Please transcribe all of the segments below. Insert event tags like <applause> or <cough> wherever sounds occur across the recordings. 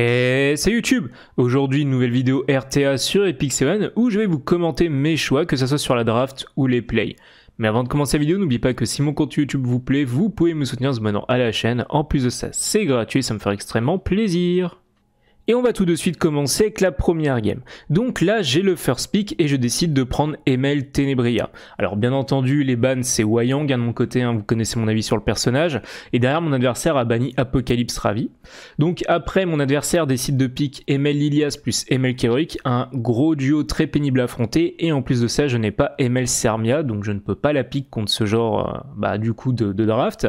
Et eh, c'est YouTube Aujourd'hui, une nouvelle vidéo RTA sur Epic 7 où je vais vous commenter mes choix, que ce soit sur la draft ou les plays. Mais avant de commencer la vidéo, n'oubliez pas que si mon contenu YouTube vous plaît, vous pouvez me soutenir en se abonnant à la chaîne. En plus de ça, c'est gratuit, ça me ferait extrêmement plaisir. Et on va tout de suite commencer avec la première game. Donc là, j'ai le first pick et je décide de prendre Emel Tenebria. Alors bien entendu, les bans c'est Wayang, hein, de mon côté, hein, vous connaissez mon avis sur le personnage. Et derrière, mon adversaire a banni Apocalypse Ravi. Donc après, mon adversaire décide de pick Emel Lilias plus Emel Keruik, un gros duo très pénible à affronter. Et en plus de ça, je n'ai pas Emel Sermia, donc je ne peux pas la pick contre ce genre euh, bah, du coup de, draft.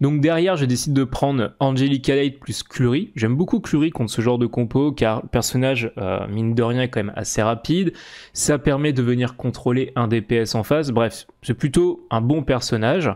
Donc derrière, je décide de prendre Angelica Light plus Clury. J'aime beaucoup Clury contre ce genre de compo car le personnage, euh, mine de rien, est quand même assez rapide. Ça permet de venir contrôler un DPS en face. Bref, c'est plutôt un bon personnage.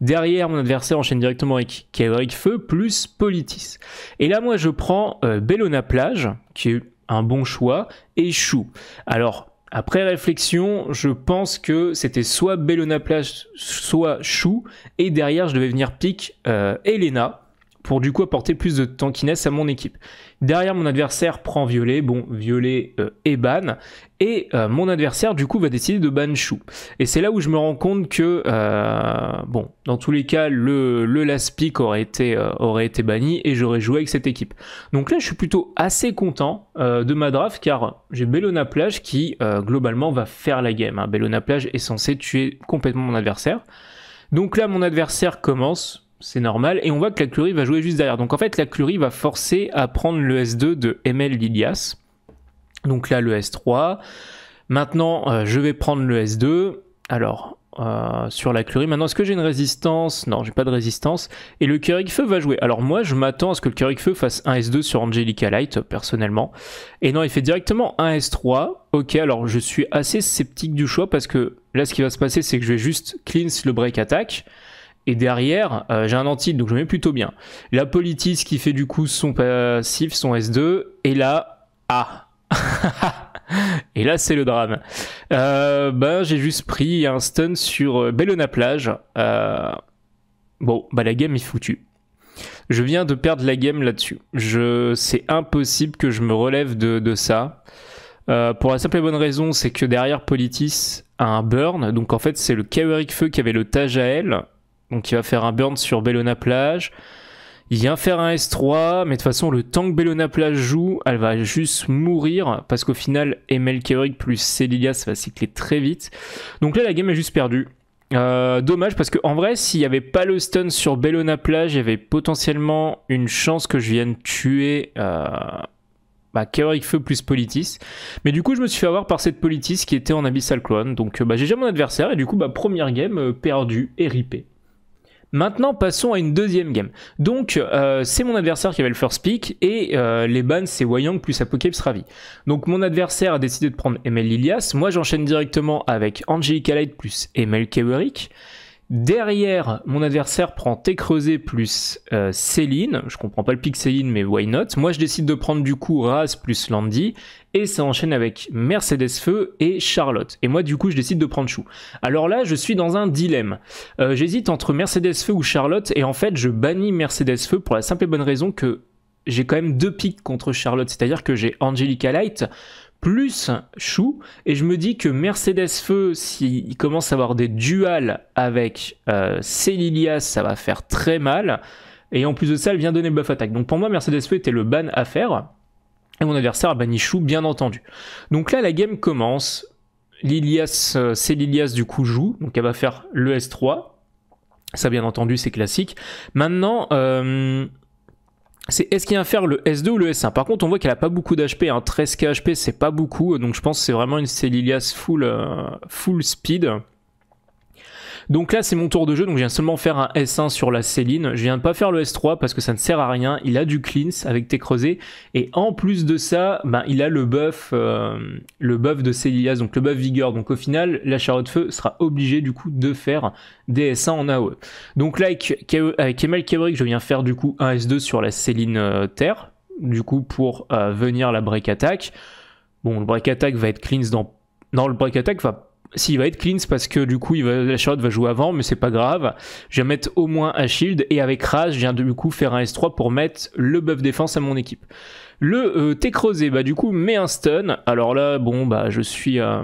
Derrière, mon adversaire enchaîne directement avec Kedric Feu plus Politis. Et là, moi, je prends euh, Bellona Plage, qui est un bon choix, et Chou. Alors, après réflexion, je pense que c'était soit Bellona Plage, soit Chou, et derrière je devais venir pique euh, Elena, pour du coup apporter plus de tankiness à mon équipe. Derrière mon adversaire prend violet, bon violet et euh, ban, et euh, mon adversaire du coup va décider de ban chou. Et c'est là où je me rends compte que, euh, bon, dans tous les cas, le, le last pick aurait été, aurait été banni et j'aurais joué avec cette équipe. Donc là je suis plutôt assez content de ma draft car j'ai Bellona Plage qui globalement va faire la game. Hein. Bellona Plage est censé tuer complètement mon adversaire. Donc là mon adversaire commence, c'est normal. Et on voit que la Clurie va jouer juste derrière. Donc en fait, la Clurie va forcer à prendre le S2 de ML Lilias. Donc là, le S3. Maintenant, euh, je vais prendre le S2. Alors, euh, sur la Clurie. Maintenant, est-ce que j'ai une résistance Non, j'ai pas de résistance. Et le Keurig Feu va jouer. Alors moi, je m'attends à ce que le Keurig Feu fasse un S2 sur Angelica Light, personnellement. Et non, il fait directement un S3. Ok, alors je suis assez sceptique du choix parce que là, ce qui va se passer, c'est que je vais juste cleanse le break attack. Et derrière, euh, j'ai un anti, donc je mets plutôt bien. La Politis qui fait du coup son passif, son S2. Et là, ah <laughs> Et là, c'est le drame. Euh, ben, j'ai juste pris un stun sur euh, Bellona Plage. bon, bah, la game est foutue. Je viens de perdre la game là-dessus. Je... C'est impossible que je me relève de, ça. pour la simple et bonne raison, c'est que derrière Politis a un burn. Donc en fait, c'est le caveric Feu qui avait le tage à elle. Donc il va faire un burn sur Bellona Plage. Il vient faire un S3, mais de toute façon, le temps que Bellona Plage joue, elle va juste mourir, parce qu'au final, Emel Keurig plus Celiga, ça va cycler très vite. Donc là, la game est juste perdue. Euh, dommage, parce qu'en vrai, s'il n'y avait pas le stun sur Bellona Plage, il y avait potentiellement une chance que je vienne tuer euh, bah, Feu plus Politis. Mais du coup, je me suis fait avoir par cette Politis qui était en Abyssal Clone. Donc euh, bah, j'ai déjà mon adversaire, et du coup, ma bah, première game euh, perdue et ripée. Maintenant, passons à une deuxième game. Donc, euh, c'est mon adversaire qui avait le first pick et euh, les bans, c'est Wayang plus Apocalypse Ravi. Donc, mon adversaire a décidé de prendre Emel Lilias. Moi, j'enchaîne directement avec Angelica Light plus Emel Kewerik. Derrière, mon adversaire prend T creusé plus euh, Céline. Je comprends pas le pic Céline, mais why not Moi, je décide de prendre du coup Raz plus Landy. Et ça enchaîne avec Mercedes Feu et Charlotte. Et moi, du coup, je décide de prendre Chou. Alors là, je suis dans un dilemme. Euh, j'hésite entre Mercedes Feu ou Charlotte. Et en fait, je bannis Mercedes Feu pour la simple et bonne raison que j'ai quand même deux pics contre Charlotte. C'est-à-dire que j'ai Angelica Light plus Chou. Et je me dis que Mercedes Feu, s'il commence à avoir des duals avec euh, ça va faire très mal. Et en plus de ça, elle vient donner le buff attaque. Donc pour moi, Mercedes Feu était le ban à faire. Et mon adversaire a banni Chou, bien entendu. Donc là, la game commence. Lilias, euh, du coup joue, donc elle va faire le S3. Ça, bien entendu, c'est classique. Maintenant, euh, c'est est-ce qu'il y a faire le S2 ou le S1 Par contre, on voit qu'elle a pas beaucoup d'HP, hein. 13k HP, c'est pas beaucoup, donc je pense que c'est vraiment une Cellulias full, euh, full speed. Donc là, c'est mon tour de jeu, donc je viens seulement faire un S1 sur la Céline. Je viens pas faire le S3 parce que ça ne sert à rien. Il a du cleanse avec tes creusés. Et en plus de ça, ben, il a le buff, euh, le buff de Célias, donc le buff vigueur. Donc au final, la charotte feu sera obligée du coup de faire des S1 en AOE. Donc là, avec, e, avec Emel je viens faire du coup un S2 sur la Céline euh, Terre, du coup pour euh, venir la break attack. Bon, le break attack va être cleanse dans. Non, le break attack va s'il va être clean, c'est parce que du coup, va, la Charlotte va jouer avant, mais c'est pas grave. Je vais mettre au moins un shield et avec Rage, je viens du coup faire un S3 pour mettre le buff défense à mon équipe. Le euh, T creusé, bah du coup, met un stun. Alors là, bon, bah je suis. Euh,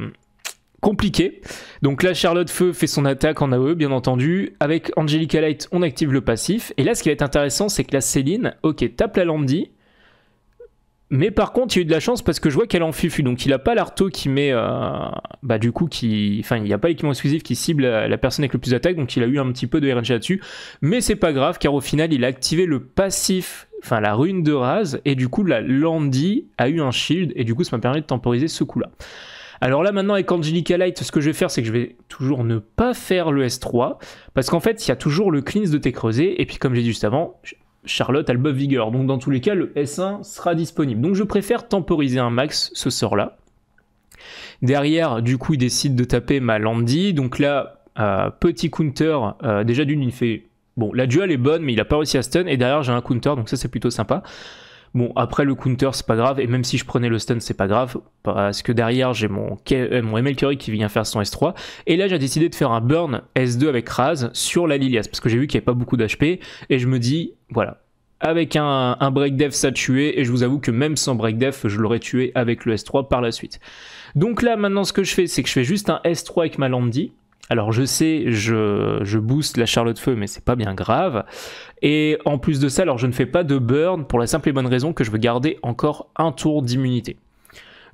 compliqué. Donc là, Charlotte Feu fait son attaque en AOE, bien entendu. Avec Angelica Light, on active le passif. Et là, ce qui va être intéressant, c'est que la Céline, ok, tape la Landy, mais par contre, il y a eu de la chance parce que je vois qu'elle est en fufu, donc il n'a pas l'arto qui met. Euh, bah, du coup, qui. Enfin, il n'y a pas l'équipement exclusif qui cible la personne avec le plus d'attaque, donc il a eu un petit peu de RNG là-dessus. Mais c'est pas grave, car au final, il a activé le passif, enfin, la rune de rase. et du coup, la Landy a eu un shield, et du coup, ça m'a permis de temporiser ce coup-là. Alors là maintenant avec Angelica Light, ce que je vais faire c'est que je vais toujours ne pas faire le S3 parce qu'en fait il y a toujours le cleanse de tes creusés et puis comme j'ai dit juste avant, Charlotte, elle buff vigueur. Donc dans tous les cas, le S1 sera disponible. Donc je préfère temporiser un max ce sort-là. Derrière, du coup, il décide de taper ma Landy. Donc là, petit counter. Euh, déjà d'une, il fait... Bon, la dual est bonne, mais il a pas réussi à stun. Et derrière, j'ai un counter, donc ça, c'est plutôt sympa. Bon, après le counter, c'est pas grave, et même si je prenais le stun, c'est pas grave, parce que derrière, j'ai mon, euh, qui vient faire son S3, et là, j'ai décidé de faire un burn S2 avec Raz sur la Lilias, parce que j'ai vu qu'il n'y avait pas beaucoup d'HP, et je me dis, voilà, avec un, break def, ça tué et je vous avoue que même sans break def, je l'aurais tué avec le S3 par la suite. Donc là, maintenant, ce que je fais, c'est que je fais juste un S3 avec ma Landy, alors je sais, je, booste la Charlotte Feu, mais c'est pas bien grave. Et en plus de ça, alors je ne fais pas de burn pour la simple et bonne raison que je veux garder encore un tour d'immunité.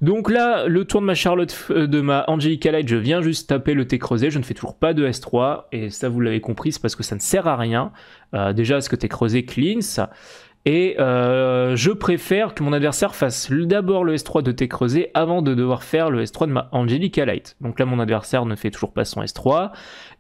Donc là, le tour de ma Charlotte, euh, de ma Angelica Light, je viens juste taper le T creusé, je ne fais toujours pas de S3, et ça vous l'avez compris, c'est parce que ça ne sert à rien. Euh, déjà, ce que T creusé cleanse, et euh, je préfère que mon adversaire fasse d'abord le S3 de T creusé avant de devoir faire le S3 de ma Angelica Light. Donc là, mon adversaire ne fait toujours pas son S3.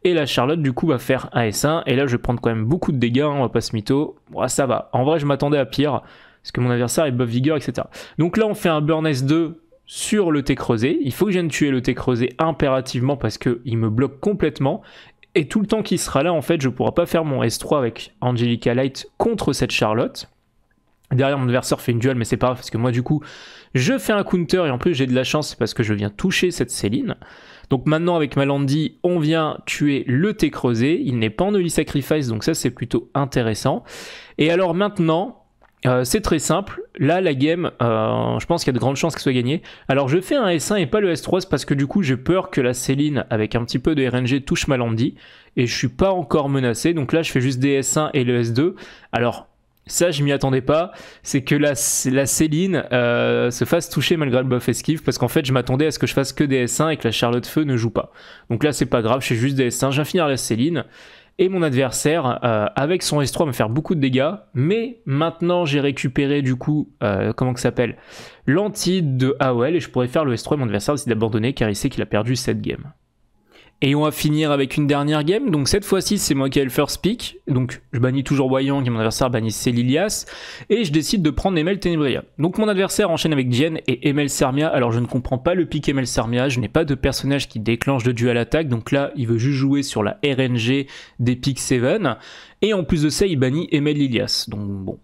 Et la Charlotte, du coup, va faire un S1. Et là, je vais prendre quand même beaucoup de dégâts, hein, on va pas se mytho. ça va. En vrai, je m'attendais à pire. Parce que mon adversaire est buff vigueur, etc. Donc là, on fait un burn S2 sur le T creusé. Il faut que je vienne tuer le T creusé impérativement parce qu'il me bloque complètement. Et tout le temps qu'il sera là, en fait, je ne pourrai pas faire mon S3 avec Angelica Light contre cette Charlotte. Derrière, mon adversaire fait une duel, mais c'est pas grave parce que moi, du coup, je fais un counter et en plus, j'ai de la chance parce que je viens toucher cette Céline. Donc maintenant, avec Malandi, on vient tuer le T creusé. Il n'est pas en early sacrifice, donc ça, c'est plutôt intéressant. Et alors maintenant, euh, c'est très simple. Là, la game, euh, je pense qu'il y a de grandes chances qu'elle soit gagnée. Alors, je fais un S1 et pas le S3 parce que du coup, j'ai peur que la Céline, avec un petit peu de RNG, touche Malandi. Et je suis pas encore menacé. Donc là, je fais juste des S1 et le S2. Alors, ça, je m'y attendais pas. C'est que la, la Céline euh, se fasse toucher malgré le buff esquive, parce qu'en fait, je m'attendais à ce que je fasse que des S1 et que la Charlotte Feu ne joue pas. Donc là, c'est pas grave, je fais juste des S1, je finir la Céline. Et mon adversaire, euh, avec son S3, va me faire beaucoup de dégâts. Mais maintenant, j'ai récupéré du coup, euh, comment que s'appelle L'anti de AOL, et je pourrais faire le S3 mon adversaire décide d'abandonner car il sait qu'il a perdu cette game. Et on va finir avec une dernière game. Donc cette fois-ci, c'est moi qui ai le first pick. Donc je bannis toujours Boyang et mon adversaire cest Lilias. Et je décide de prendre Emel Tenebria. Donc mon adversaire enchaîne avec Jen et Emel Sermia. Alors je ne comprends pas le pick Emel Sermia. Je n'ai pas de personnage qui déclenche de duel attaque. Donc là, il veut juste jouer sur la RNG des picks 7. Et en plus de ça, il bannit Emel Lilias. Donc bon,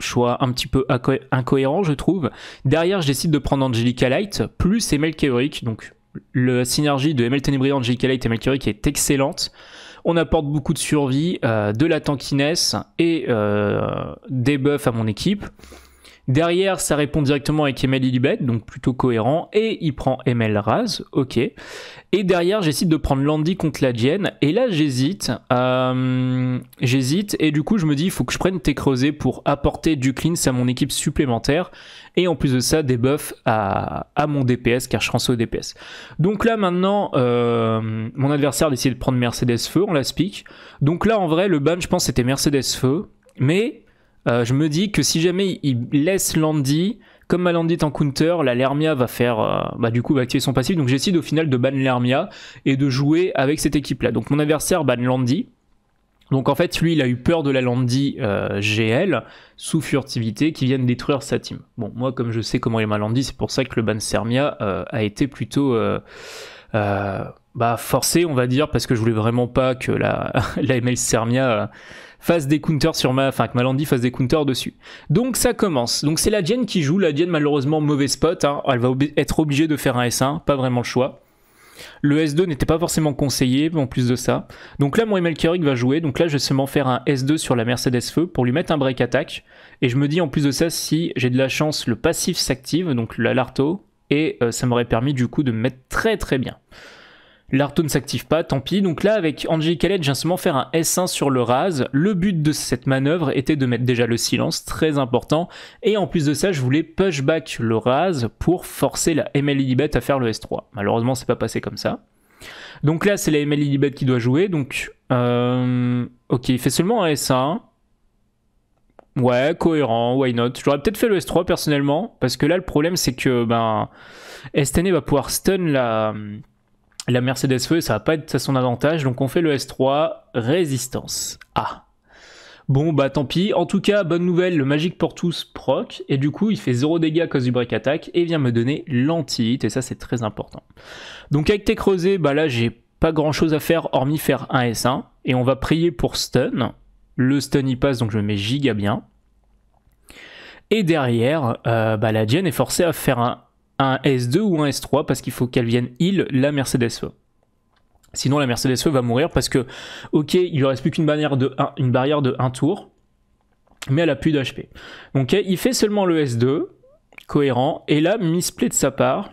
choix un petit peu incohérent, je trouve. Derrière, je décide de prendre Angelica Light plus Emel Keurig. Donc la synergie de ML Tenebriant, JK et Malcurie qui est excellente. On apporte beaucoup de survie, euh, de la tankiness et euh, des buffs à mon équipe. Derrière, ça répond directement avec ML Illibet, donc plutôt cohérent, et il prend ML Raz, ok. Et derrière, j'hésite de prendre Landy contre la et là j'hésite, euh, j'hésite, et du coup je me dis, il faut que je prenne T creusé pour apporter du cleanse à mon équipe supplémentaire, et en plus de ça, des buffs à, mon DPS, car je pense au DPS. Donc là maintenant, euh, mon adversaire décide de prendre Mercedes Feu, on la speak. Donc là en vrai, le ban je pense c'était Mercedes Feu, mais euh, je me dis que si jamais il laisse Landy, comme Landy est en counter, la Lermia va faire, euh, bah, du coup, va activer son passif. Donc, j'essaye au final de ban Lermia et de jouer avec cette équipe-là. Donc, mon adversaire ban Landy. Donc, en fait, lui, il a eu peur de la Landy euh, GL sous furtivité qui viennent détruire sa team. Bon, moi, comme je sais comment est ma Landy, c'est pour ça que le ban Sermia a été plutôt. Euh, bah, forcé, on va dire, parce que je voulais vraiment pas que la, <laughs> la ML Sermia euh, fasse des counters sur ma, enfin que Malandi fasse des counters dessus. Donc ça commence. Donc c'est la Dienne qui joue. La Dienne malheureusement mauvais spot. Hein. Elle va être obligée de faire un S1, pas vraiment le choix. Le S2 n'était pas forcément conseillé en plus de ça. Donc là mon ML Keurig va jouer. Donc là je vais seulement faire un S2 sur la Mercedes Feu pour lui mettre un break attack. Et je me dis en plus de ça si j'ai de la chance le passif s'active donc l'Alarto. et euh, ça m'aurait permis du coup de me mettre très très bien. L'arto ne s'active pas, tant pis. Donc là, avec Angie Khaled, j'ai seulement faire un S1 sur le Raz. Le but de cette manœuvre était de mettre déjà le silence, très important. Et en plus de ça, je voulais push back le Raz pour forcer la Lilibet à faire le S3. Malheureusement, c'est pas passé comme ça. Donc là, c'est la Lilibet qui doit jouer. Donc, euh, ok, il fait seulement un S1. Ouais, cohérent, why not J'aurais peut-être fait le S3 personnellement, parce que là, le problème, c'est que ben, STN e va pouvoir stun la. La Mercedes Feu, ça va pas être à son avantage, donc on fait le S3 résistance. Ah. Bon, bah tant pis. En tout cas, bonne nouvelle, le Magic pour tous proc, et du coup, il fait 0 dégâts à cause du break attack, et vient me donner l'anti-hit, et ça, c'est très important. Donc, avec tes creusés, bah là, j'ai pas grand chose à faire, hormis faire un S1, et on va prier pour stun. Le stun y passe, donc je mets giga bien. Et derrière, euh, bah, la Jen est forcée à faire un un S2 ou un S3 parce qu'il faut qu'elle vienne heal la Mercedes Feu. Sinon, la Mercedes Feu va mourir parce que, ok, il lui reste plus qu'une barrière, de barrière de 1 tour, mais elle a plus d'HP. Donc, il fait seulement le S2, cohérent, et là, misplay de sa part,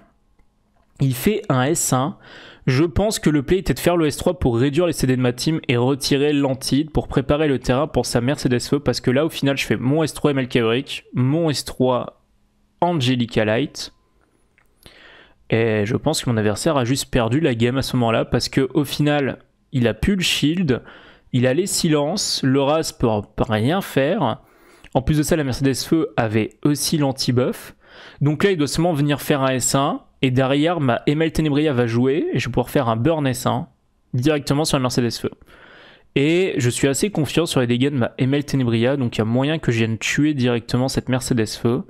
il fait un S1. Je pense que le play était de faire le S3 pour réduire les CD de ma team et retirer l'antide pour préparer le terrain pour sa Mercedes Feu parce que là, au final, je fais mon S3 MLK mon S3 Angelica Light, et je pense que mon adversaire a juste perdu la game à ce moment-là parce que au final, il a plus le shield, il a les silences, le ne peut rien faire. En plus de ça, la Mercedes Feu avait aussi l'anti-buff. Donc là, il doit seulement venir faire un S1 et derrière, ma ML Tenebria va jouer et je vais pouvoir faire un burn S1 directement sur la Mercedes Feu. Et je suis assez confiant sur les dégâts de ma ML Tenebria, donc il y a moyen que je vienne tuer directement cette Mercedes Feu.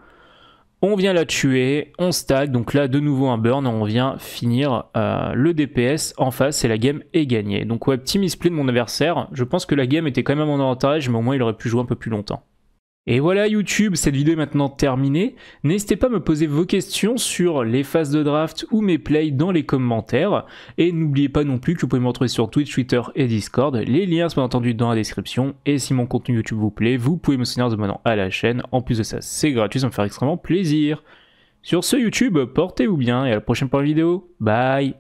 On vient la tuer, on stack, donc là de nouveau un burn, on vient finir euh, le DPS en face et la game est gagnée. Donc ouais, petit misplay de mon adversaire, je pense que la game était quand même en avantage, mais au moins il aurait pu jouer un peu plus longtemps. Et voilà YouTube, cette vidéo est maintenant terminée. N'hésitez pas à me poser vos questions sur les phases de draft ou mes plays dans les commentaires. Et n'oubliez pas non plus que vous pouvez me retrouver sur Twitch, Twitter et Discord. Les liens sont bien entendu dans la description. Et si mon contenu YouTube vous plaît, vous pouvez me soutenir en à la chaîne. En plus de ça, c'est gratuit, ça me fait extrêmement plaisir. Sur ce YouTube, portez-vous bien et à la prochaine pour la vidéo. Bye